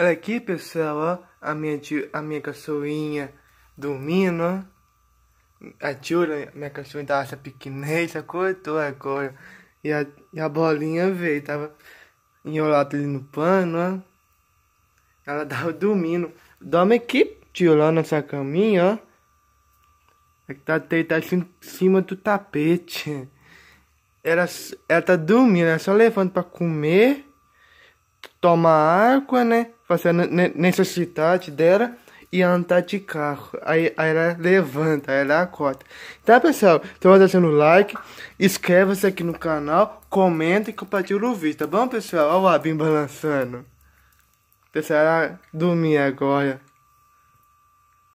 Olha aqui, pessoal, ó, a minha, a minha cachorrinha dormindo, ó. A Tira, minha cachorrinha da tá essa pequenez, acordou agora. E a, e a bolinha veio, tava enrolada ali no pano, ó. Ela tava dormindo. Dorme aqui, tio, lá nessa caminha, ó. É tá deitada tá, tá em cima do tapete. Ela, ela tá dormindo, ela só levando pra comer toma água, né? Fazer necessidade dela e andar de carro. Aí, aí ela levanta, aí ela acorda. Tá, pessoal? Então, deixando o like, inscreva-se aqui no canal, comenta e compartilha o vídeo, tá bom, pessoal? Olha o abinho balançando. Pessoal, ela dormir agora.